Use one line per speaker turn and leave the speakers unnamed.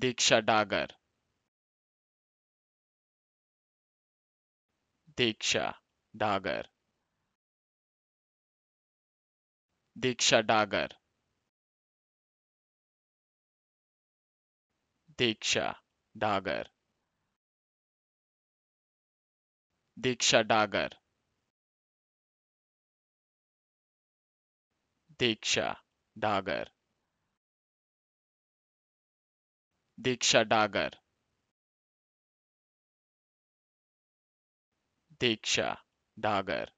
दीक्षा Dagar दीक्षा Dagar दीक्षा Dagar दीक्षा Dagar दीक्षा Dagar दीक्षा Dagar दीक्षा Dagar दीक्षा Dagar